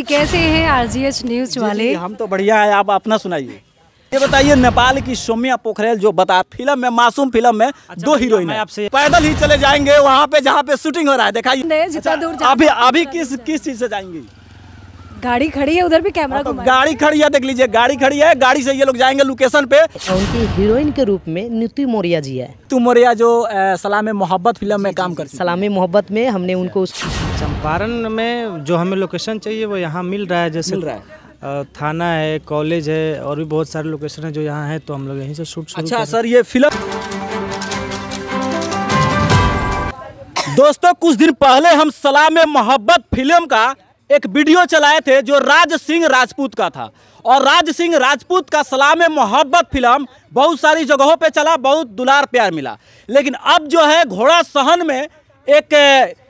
जी कैसे हैं RGH news वाले जी, हम तो बढ़िया है आप अपना सुनाइए ये बताइए नेपाल की सोमिया पोखरेल जो बता फिल्म में मासूम फिल्म में अच्छा, दो हीरोइन आपसे पैदल ही चले जाएंगे वहाँ पे जहाँ पे शूटिंग हो रहा है देखा जितना अच्छा, दूर अभी अभी किस किस चीज से जाएंगे गाड़ी खड़ी है उधर भी कैमरा हाँ, तो गाड़ी खड़ी है देख लीजिए गाड़ी खड़ी है गाड़ी से ये लोग जाएंगे लोकेशन पे अच्छा, उनकी हीरोइन के रूप में नीति मौर्या जी है नीतू मौर्या जो सलामे मोहब्बत फिल्म में काम कर सलामे मोहब्बत में हमने उनको चंपारण अच्छा, में जो हमें लोकेशन चाहिए वो यहाँ मिल रहा है जैसे मिल रहा है थाना है कॉलेज है और भी बहुत सारे लोकेशन है जो यहाँ है तो हम लोग यहीं से शूट अच्छा सर ये फिल्म दोस्तों कुछ दिन पहले हम सलाम मोहब्बत फिल्म का एक वीडियो चलाए थे जो राज सिंह राजपूत का था और राज सिंह राजपूत का सलाम मोहब्बत फिल्म बहुत सारी जगहों पे चला बहुत दुलार प्यार मिला लेकिन अब जो है घोड़ा सहन में एक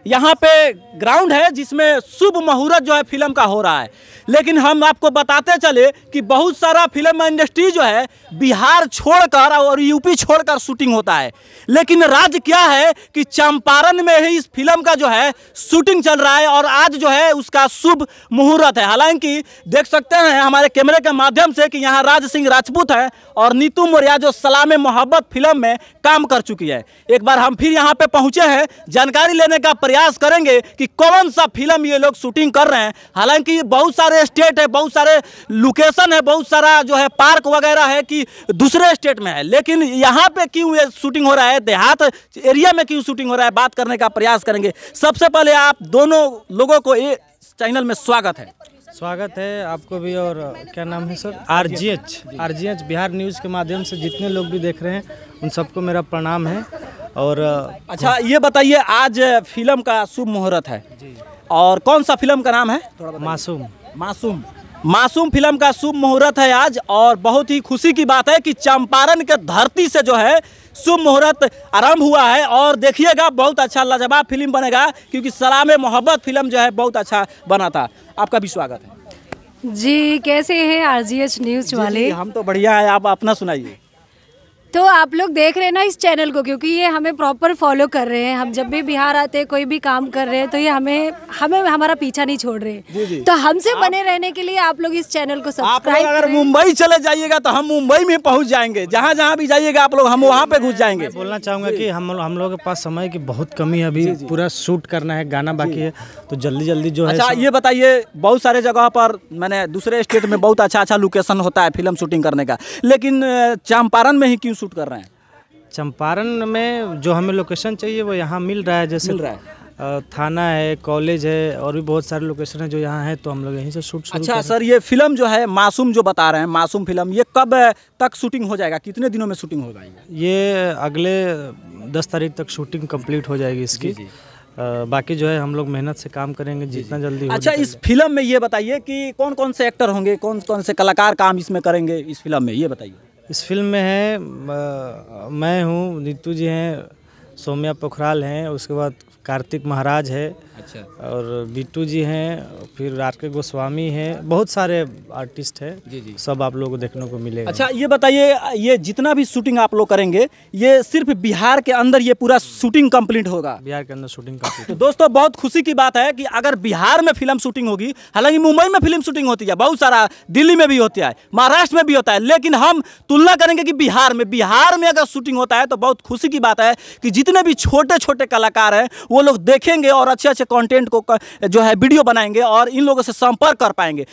यहाँ पे ग्राउंड है जिसमें शुभ मुहूर्त जो है फिल्म का हो रहा है लेकिन हम आपको बताते चले कि बहुत सारा फिल्म इंडस्ट्री जो है बिहार छोड़कर और यूपी छोड़कर शूटिंग होता है लेकिन राज्य क्या है कि चंपारण में ही इस फिल्म का जो है शूटिंग चल रहा है और आज जो है उसका शुभ मुहूर्त है हालांकि देख सकते हैं हमारे कैमरे के माध्यम से कि यहाँ राज सिंह राजपूत हैं और नीतू मौर्या जो सलाम मोहब्बत फिल्म में काम कर चुकी है एक बार हम फिर यहाँ पे पहुँचे हैं जानकारी लेने का प्रयास करेंगे कि कौन सा फिल्म ये लोग शूटिंग कर रहे हैं हालांकि बहुत सारे स्टेट है बहुत सारे लोकेशन है बहुत सारा जो है पार्क वगैरह है कि दूसरे स्टेट में है लेकिन यहाँ पे क्यों ये शूटिंग हो रहा है देहात एरिया में क्यों शूटिंग हो रहा है बात करने का प्रयास करेंगे सबसे पहले आप दोनों लोगों को ये चैनल में स्वागत है स्वागत है आपको भी और क्या नाम है sir R G H R G H Bihar news के माध्यम से जितने लोग भी देख रहे हैं उन सबको मेरा प्रणाम है और अच्छा ये बताइए आज फिल्म का शुभ मुहूर्त है और कौन सा फिल्म का नाम है मासूम मासूम मासूम फिल्म का शुभ मुहूर्त है आज और बहुत ही खुशी की बात है कि चंपारण के धरती से जो है शुभ मुहूर्त आरंभ हुआ है और देखिएगा बहुत अच्छा लाजवाब फिल्म बनेगा क्योंकि सलाम मोहब्बत फिल्म जो है बहुत अच्छा बना था आपका भी स्वागत है जी कैसे हैं आरजीएच न्यूज वाले हम तो बढ़िया है आप अपना सुनाइए तो आप लोग देख रहे हैं ना इस चैनल को क्योंकि ये हमें प्रॉपर फॉलो कर रहे हैं हम जब भी बिहार आते हैं कोई भी काम कर रहे हैं तो ये हमें हमें हमारा पीछा नहीं छोड़ रहे तो हमसे बने रहने के लिए आप लोग इस चैनल को सब्सक्राइब अगर मुंबई चले जाइएगा तो हम मुंबई में पहुंच जाएंगे जहाँ जहाँ भी जाइएगा आप लोग हम वहाँ पे घुस जाएंगे बोलना चाहूंगा की हम हम लोग के पास समय की बहुत कमी है अभी पूरा शूट करना है गाना बाकी है तो जल्दी जल्दी जो है अच्छा, ये बताइए बहुत सारे जगह पर मैंने दूसरे स्टेट में बहुत अच्छा अच्छा लोकेशन होता है फिल्म शूटिंग करने का लेकिन चंपारण में ही क्यों शूट कर रहे हैं चंपारण में जो हमें लोकेशन चाहिए वो यहाँ मिल रहा है जैसे मिल रहा है थाना है कॉलेज है और भी बहुत सारे लोकेशन है जो यहाँ है तो हम लोग यहीं से शूट अच्छा सर ये फिल्म जो है मासूम जो बता रहे हैं मासूम फिल्म ये कब तक शूटिंग हो जाएगा कितने दिनों में शूटिंग होगा ये अगले दस तारीख तक शूटिंग कंप्लीट हो जाएगी इसकी जी जी। आ, बाकी जो है हम लोग मेहनत से काम करेंगे जितना जल्दी अच्छा इस फिल्म में ये बताइए कि कौन कौन से एक्टर होंगे कौन कौन से कलाकार काम इसमें करेंगे इस फिल्म में ये बताइए इस फिल्म में है मैं हूँ नीतू जी हैं सौम्या पोखराल हैं उसके बाद कार्तिक महाराज है अच्छा और बिट्टू जी हैं फिर आर के गोस्वामी हैं बहुत सारे आर्टिस्ट हैं जी जी सब आप लोगों को देखने को मिलेगा अच्छा ये बताइए ये जितना भी शूटिंग आप लोग करेंगे ये सिर्फ बिहार के अंदर ये पूरा शूटिंग कंप्लीट होगा बिहार के अंदर शूटिंग कम्प्लीट तो दोस्तों बहुत खुशी की बात है कि अगर बिहार में फिल्म शूटिंग होगी हालांकि मुंबई में फिल्म शूटिंग होती है बहुत सारा दिल्ली में भी होता है महाराष्ट्र में भी होता है लेकिन हम तुलना करेंगे कि बिहार में बिहार में अगर शूटिंग होता है तो बहुत खुशी की बात है कि जितने भी छोटे छोटे कलाकार हैं वो लोग देखेंगे और अच्छे अच्छे कंटेंट को जो है वीडियो बनाएंगे और इन लोगों से संपर्क कर पाएंगे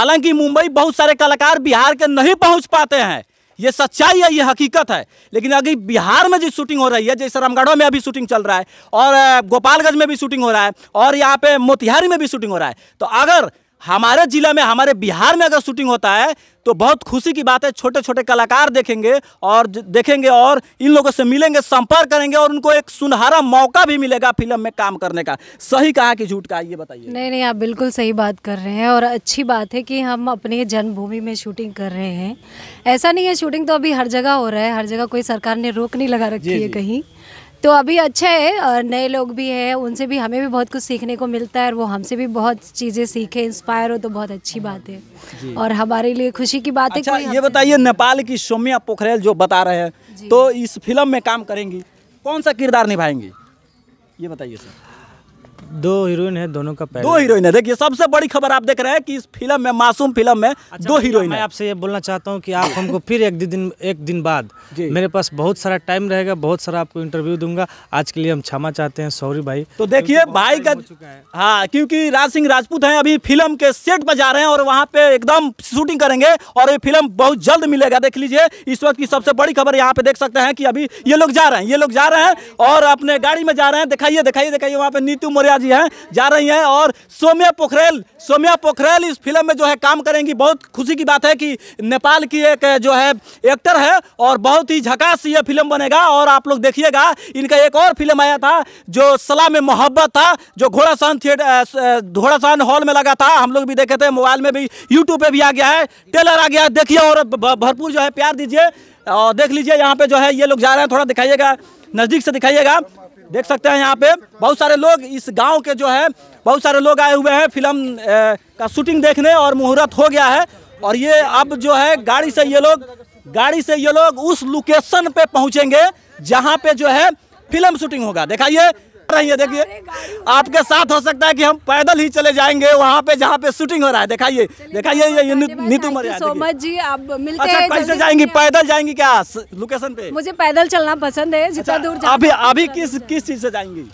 हालांकि मुंबई बहुत सारे कलाकार बिहार के नहीं पहुंच पाते हैं ये सच्चाई है ये हकीकत है लेकिन अभी बिहार में जो शूटिंग हो रही है जैसे रामगढ़ों में अभी शूटिंग चल रहा है और गोपालगंज में भी शूटिंग हो रहा है और यहाँ पे मोतिहारी में भी शूटिंग हो रहा है तो अगर हमारे जिला में हमारे बिहार में अगर शूटिंग होता है तो बहुत खुशी की बात है छोटे छोटे कलाकार देखेंगे और देखेंगे और इन लोगों से मिलेंगे संपर्क करेंगे और उनको एक सुनहरा मौका भी मिलेगा फिल्म में काम करने का सही कहा कि झूठ कहा ये बताइए नहीं नहीं आप बिल्कुल सही बात कर रहे हैं और अच्छी बात है कि हम अपने जन्मभूमि में शूटिंग कर रहे हैं ऐसा नहीं है शूटिंग तो अभी हर जगह हो रहा है हर जगह कोई सरकार ने रोक नहीं लगा रखी है कहीं तो अभी अच्छा है और नए लोग भी हैं उनसे भी हमें भी बहुत कुछ सीखने को मिलता है और वो हमसे भी बहुत चीज़ें सीखे इंस्पायर हो तो बहुत अच्छी बात है और हमारे लिए खुशी की बात अच्छा, है ये बताइए नेपाल की सोम्या पोखरेल जो बता रहे हैं तो इस फिल्म में काम करेंगी कौन सा किरदार निभाएंगी ये बताइए सर दो हीरोइन है दोनों का दो हीरोइन है देखिए सबसे बड़ी खबर आप देख रहे हैं कि इस फिल्म में मासूम फिल्म में अच्छा, दो हीरोइन मैं आपसे ये बोलना चाहता हूँ कि आप हमको फिर एक दिन एक दिन बाद मेरे पास बहुत सारा टाइम रहेगा बहुत सारा आपको इंटरव्यू दूंगा आज के लिए हम क्षमा चाहते हैं सॉरी भाई तो देखिए तो भाई का हाँ क्योंकि राज सिंह राजपूत है अभी फिल्म के सेट पर जा रहे हैं और वहाँ पे एकदम शूटिंग करेंगे और ये फिल्म बहुत जल्द मिलेगा देख लीजिए इस वक्त की सबसे बड़ी खबर यहाँ पे देख सकते हैं कि अभी ये लोग जा रहे हैं ये लोग जा रहे हैं और अपने गाड़ी में जा रहे हैं दिखाइए दिखाइए दिखाइए वहाँ पे नीतू मौर्या जी हैं जा रही हैं और सोम्या पोखरेल सोम्या पोखरेल इस फिल्म में जो है काम करेंगी बहुत खुशी की बात है कि नेपाल की एक जो है एक्टर है और बहुत ही झकास ये फिल्म बनेगा और आप लोग देखिएगा इनका एक और फिल्म आया था जो सलाह में मोहब्बत था जो घोड़ासान थिएटर घोड़ासान हॉल में लगा था हम लोग भी देखे थे मोबाइल में भी यूट्यूब पर भी आ गया है टेलर आ गया देखिए और भरपूर जो है प्यार दीजिए और देख लीजिए यहाँ पे जो है ये लोग जा रहे हैं थोड़ा दिखाइएगा नज़दीक से दिखाइएगा देख सकते हैं यहाँ पे बहुत सारे लोग इस गांव के जो है बहुत सारे लोग आए हुए हैं फिल्म का शूटिंग देखने और मुहूर्त हो गया है और ये अब जो है गाड़ी से ये लोग गाड़ी से ये लोग उस लोकेशन पे पहुंचेंगे जहाँ पे जो है फिल्म शूटिंग होगा देखा ये रही है देखिए आपके साथ हो सकता है कि हम पैदल ही चले जाएंगे वहाँ पे जहाँ पे शूटिंग हो रहा है दिखाइए दिखाइए ये नीतू मरिया जी आप मिलते अच्छा, हैं कैसे जाएंगी पैदल जाएंगी क्या लोकेशन पे मुझे पैदल चलना पसंद है जितना अच्छा, दूर अभी अभी किस किस चीज़ से जाएंगी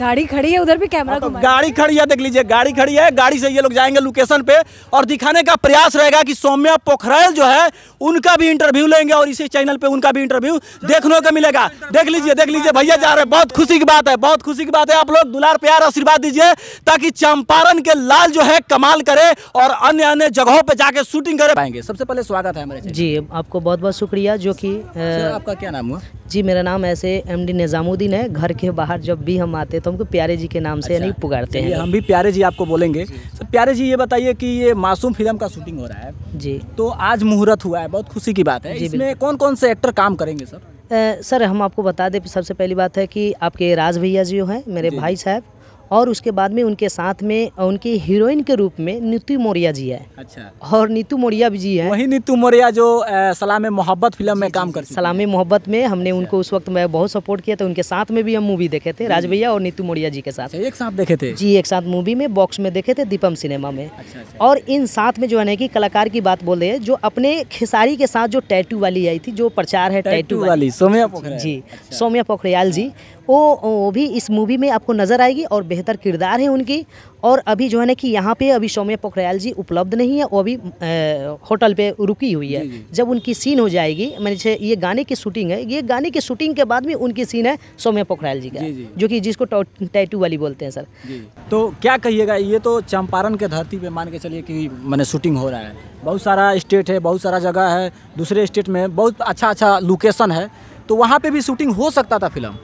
गाड़ी खड़ी है उधर भी कैमरा हाँ, तो गाड़ी खड़ी है देख लीजिए गाड़ी खड़ी है गाड़ी से ये लोग जाएंगे लोकेशन पे और दिखाने का प्रयास रहेगा कि सौम्या पोखरेल जो है उनका भी इंटरव्यू लेंगे और इसी चैनल पे उनका भी इंटरव्यू देखने को मिलेगा देख लीजिए देख लीजिए भैया जा रहे हैं बहुत खुशी की बात है बहुत खुशी की बात है आप लोग दुलार प्यार आशीर्वाद दीजिए ताकि चंपारण के लाल जो है कमाल करे और अन्य अन्य जगहों पर जाके शूटिंग कर पाएंगे सबसे पहले स्वागत है हमारे जी आपको बहुत बहुत शुक्रिया जो की आपका क्या नाम हुआ जी मेरा नाम ऐसे एम डी निजामुद्दीन है घर के बाहर जब भी हम आते तो तो हमको प्यारे जी के नाम से अच्छा, नहीं पुकारते हैं हम भी प्यारे जी आपको बोलेंगे सर तो प्यारे जी ये बताइए कि ये मासूम फिल्म का शूटिंग हो रहा है जी तो आज मुहूर्त हुआ है बहुत खुशी की बात है इसमें कौन कौन से एक्टर काम करेंगे सर सर हम आपको बता दें सबसे पहली बात है कि आपके राज भैया जी हैं मेरे भाई साहब और उसके बाद में उनके साथ में उनकी हीरोइन के रूप में नीतू मौर्या जी है अच्छा और नीतू मौर्या जी है वही नीतू मौर्या जो सलाम मोहब्बत फिल्म में काम कर सलाम मोहब्बत में हमने अच्छा। उनको उस वक्त मैं बहुत सपोर्ट किया था तो उनके साथ में भी हम मूवी देखे थे राज भैया और नीतू मौर्या जी के साथ अच्छा, एक साथ देखे थे जी एक साथ मूवी में बॉक्स में देखे थे दीपम सिनेमा में अच्छा, और इन साथ में जो है की कलाकार की बात बोल रहे हैं जो अपने खेसारी के साथ जो टैटू वाली आई थी जो प्रचार है टैटू वाली सोम्या जी सोम्या पोखरियाल जी वो वो भी इस मूवी में आपको नजर आएगी और बेहतर किरदार है उनकी और अभी जो है ना कि यहाँ पे अभी सौम्य पोखरियाल जी उपलब्ध नहीं है वो अभी होटल पे रुकी हुई है जब उनकी सीन हो जाएगी मैंने ये गाने की शूटिंग है ये गाने की शूटिंग के बाद में उनकी सीन है सौम्य पोखरियाल जी का जी जी। जो कि जिसको टैटू वाली बोलते हैं सर तो क्या कहिएगा ये तो चंपारण के धरती पर मान के चलिए कि मैंने शूटिंग हो रहा है बहुत सारा स्टेट है बहुत सारा जगह है दूसरे स्टेट में बहुत अच्छा अच्छा लोकेशन है तो वहाँ पर भी शूटिंग हो सकता था फिल्म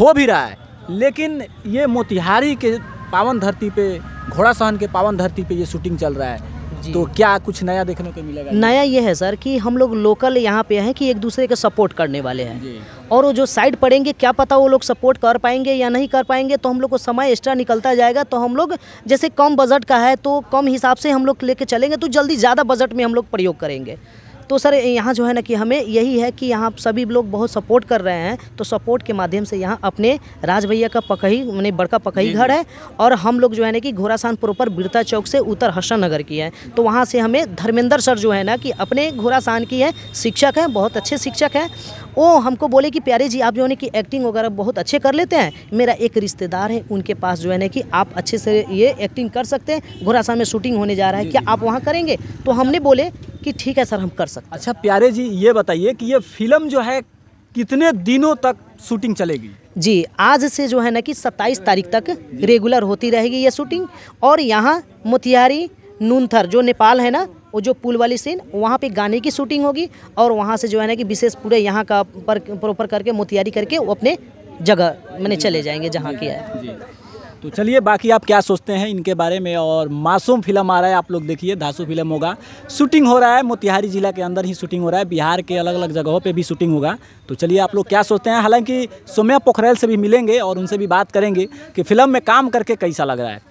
हो भी रहा है लेकिन ये मोतिहारी के पावन धरती पे घोड़ा सहन के पावन धरती पे ये शूटिंग चल रहा है तो क्या कुछ नया देखने को मिलेगा नया ये है सर कि हम लोग लोकल यहाँ पे हैं कि एक दूसरे का सपोर्ट करने वाले हैं और वो जो साइड पड़ेंगे क्या पता वो लोग सपोर्ट कर पाएंगे या नहीं कर पाएंगे तो हम लोग को समय एक्स्ट्रा निकलता जाएगा तो हम लोग जैसे कम बजट का है तो कम हिसाब से हम लोग लेके चलेंगे तो जल्दी ज़्यादा बजट में हम लोग प्रयोग करेंगे तो सर यहाँ जो है ना कि हमें यही है कि यहाँ सभी लोग बहुत सपोर्ट कर रहे हैं तो सपोर्ट के माध्यम से यहाँ अपने राज भैया का पकही मैंने बड़का पकही घर है और हम लोग जो है ना कि घोरासान प्रॉपर बिरता चौक से उत्तर हर्षा नगर की है तो वहाँ से हमें धर्मेंद्र सर जो है ना कि अपने घोरासान की है शिक्षक हैं बहुत अच्छे शिक्षक हैं वो हमको बोले कि प्यारे जी आप जो है ना कि एक्टिंग वगैरह बहुत अच्छे कर लेते हैं मेरा एक रिश्तेदार है उनके पास जो है ना कि आप अच्छे से ये एक्टिंग कर सकते हैं घोरासान में शूटिंग होने जा रहा है क्या आप वहाँ करेंगे तो हमने बोले कि ठीक है सर हम कर सकते सकता अच्छा प्यारे जी ये बताइए कि ये फिल्म जो है कितने दिनों तक शूटिंग चलेगी जी आज से जो है ना कि 27 तारीख तक रेगुलर होती रहेगी ये शूटिंग और यहाँ मोतिहारी नूनथर जो नेपाल है ना वो जो पुल वाली सीन वहाँ पे गाने की शूटिंग होगी और वहाँ से जो है ना कि विशेष पूरे यहाँ का प्रॉपर करके मोतिहारी करके वो अपने जगह मैंने चले जाएंगे जहाँ की है तो चलिए बाकी आप क्या सोचते हैं इनके बारे में और मासूम फिल्म आ रहा है आप लोग देखिए धासू फिल्म होगा शूटिंग हो रहा है मोतिहारी ज़िला के अंदर ही शूटिंग हो रहा है बिहार के अलग अलग जगहों पे भी शूटिंग होगा तो चलिए आप लोग क्या सोचते हैं हालांकि सोम्या पोखरेल से भी मिलेंगे और उनसे भी बात करेंगे कि फ़िल्म में काम करके कैसा लग रहा है